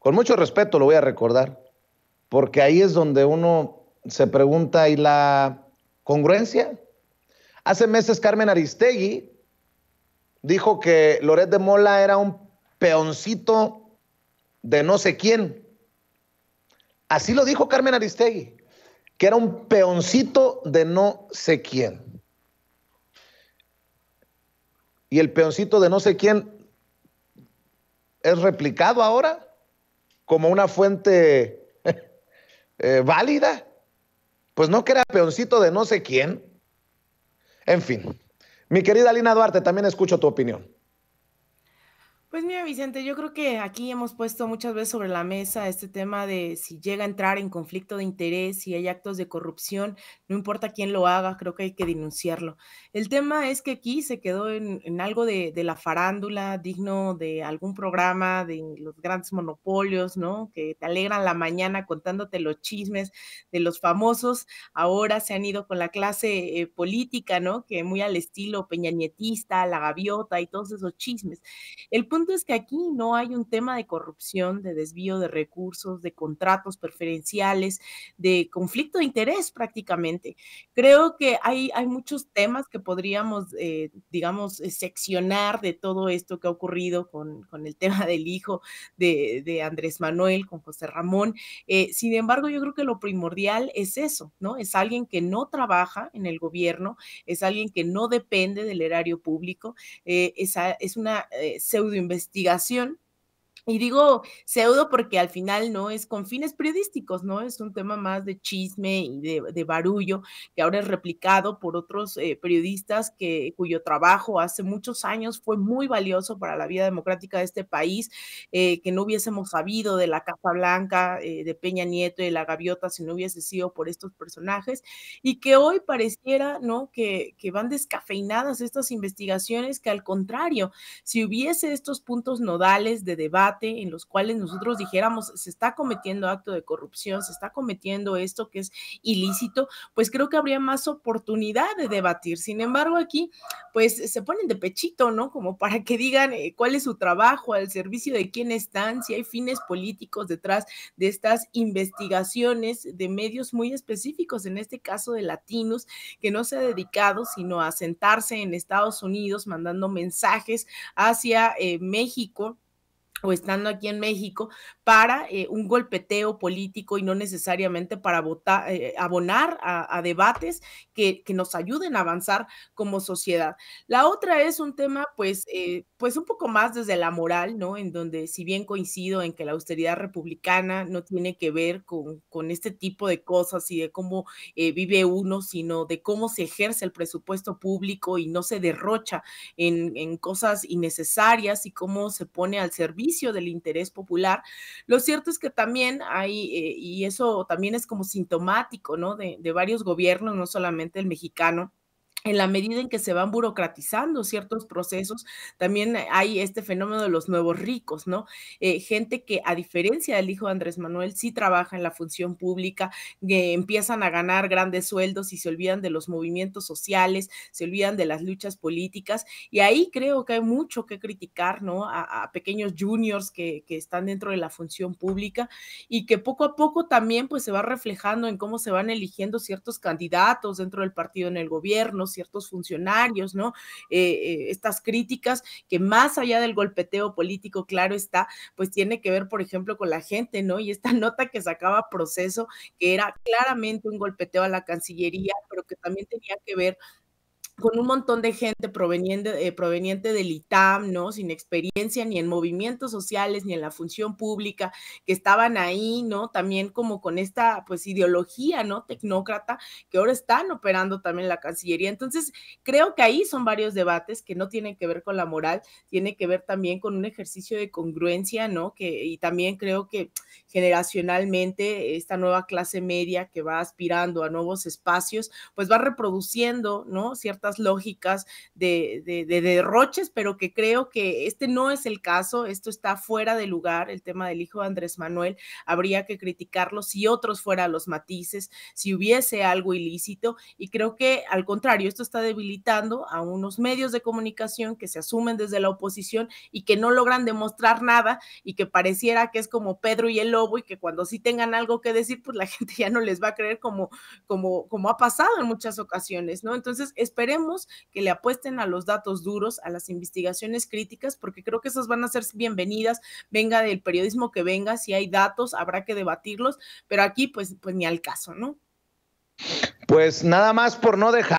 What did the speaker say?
con mucho respeto lo voy a recordar, porque ahí es donde uno se pregunta, ¿y la congruencia? Hace meses Carmen Aristegui dijo que Loret de Mola era un peoncito de no sé quién. Así lo dijo Carmen Aristegui, que era un peoncito de no sé quién. Y el peoncito de no sé quién es replicado ahora como una fuente eh, válida. Pues no que era peoncito de no sé quién. En fin, mi querida Lina Duarte, también escucho tu opinión. Pues mira, Vicente, yo creo que aquí hemos puesto muchas veces sobre la mesa este tema de si llega a entrar en conflicto de interés, si hay actos de corrupción, no importa quién lo haga, creo que hay que denunciarlo. El tema es que aquí se quedó en, algo de, la farándula, digno de algún programa, de los grandes monopolios, ¿no? Que te alegran la mañana contándote los chismes de los famosos. Ahora se han ido con la clase eh, política, ¿no? Que muy al estilo peñañetista, la gaviota y todos esos chismes. El punto es que aquí no hay un tema de corrupción, de desvío de recursos, de contratos preferenciales, de conflicto de interés prácticamente. Creo que hay, muchos temas que podríamos, eh, digamos, eh, seccionar de todo esto que ha ocurrido con, el tema del hijo de, Andrés Manuel, con José Ramón. Eh, sin embargo, yo creo que lo primordial es eso, ¿no? Es alguien que no trabaja en el gobierno, es alguien que no depende del erario público, es, es, una pseudo investigación y digo pseudo porque al final no es con fines periodísticos, ¿no? Es un tema más de chisme y de, barullo que ahora es replicado por otros eh, periodistas que, cuyo trabajo hace muchos años fue muy valioso para la vida democrática de este país, eh, que no hubiésemos sabido de la Casa Blanca, eh, de Peña Nieto y de la Gaviota si no hubiese sido por estos personajes y que hoy pareciera, ¿no? Que, que van descafeinadas estas investigaciones, que al contrario, si hubiese estos puntos nodales de debate, en los cuales nosotros dijéramos se está cometiendo acto de corrupción, se está cometiendo esto que es ilícito, pues creo que habría más oportunidad de debatir. Sin embargo, aquí pues se ponen de pechito, ¿no? Como para que digan eh, cuál es su trabajo, al servicio de quién están, si hay fines políticos detrás de estas investigaciones de medios muy específicos, en este caso de Latinos, que no se ha dedicado sino a sentarse en Estados Unidos mandando mensajes hacia eh, México o estando aquí en México para eh, un golpeteo político y no necesariamente para votar, eh, abonar a, debates que, que, nos ayuden a avanzar como sociedad. La otra es un tema, pues, eh, pues un poco más desde la moral, ¿no? En donde si bien coincido en que la austeridad republicana no tiene que ver con, este tipo de cosas y de cómo eh, vive uno, sino de cómo se ejerce el presupuesto público y no se derrocha en, cosas innecesarias y cómo se pone al servicio del interés popular. Lo cierto es que también hay, eh, y eso también es como sintomático, ¿no? De, de varios gobiernos, no solamente el mexicano en la medida en que se van burocratizando ciertos procesos, también hay este fenómeno de los nuevos ricos, ¿no? Eh, gente que a diferencia del hijo de Andrés Manuel sí trabaja en la función pública, que empiezan a ganar grandes sueldos y se olvidan de los movimientos sociales, se olvidan de las luchas políticas y ahí creo que hay mucho que criticar, ¿no? A, pequeños juniors que, que están dentro de la función pública y que poco a poco también pues se va reflejando en cómo se van eligiendo ciertos candidatos dentro del partido en el gobierno, ciertos funcionarios, ¿no? Eh, eh, estas críticas que más allá del golpeteo político, claro está, pues tiene que ver, por ejemplo, con la gente, ¿no? Y esta nota que sacaba proceso, que era claramente un golpeteo a la Cancillería, pero que también tenía que ver con un montón de gente proveniente, eh, proveniente del ITAM, ¿no? Sin experiencia ni en movimientos sociales, ni en la función pública, que estaban ahí, ¿no? También como con esta, pues, ideología, ¿no? Tecnócrata, que ahora están operando también la Cancillería. Entonces, creo que ahí son varios debates que no tienen que ver con la moral, tiene que ver también con un ejercicio de congruencia, ¿no? Que, y también creo que generacionalmente esta nueva clase media que va aspirando a nuevos espacios, pues va reproduciendo, ¿no? Ciertas lógicas de, derroches, pero que creo que este no es el caso, esto está fuera de lugar, el tema del hijo de Andrés Manuel, habría que criticarlo si otros fueran los matices, si hubiese algo ilícito, y creo que al contrario, esto está debilitando a unos medios de comunicación que se asumen desde la oposición y que no logran demostrar nada y que pareciera que es como Pedro y el lobo y que cuando sí tengan algo que decir, pues la gente ya no les va a creer como, como, como ha pasado en muchas ocasiones, ¿no? Entonces, esperemos que le apuesten a los datos duros, a las investigaciones críticas, porque creo que esas van a ser bienvenidas, venga del periodismo que venga, si hay datos habrá que debatirlos, pero aquí pues, pues ni al caso, ¿no? Pues nada más por no dejar.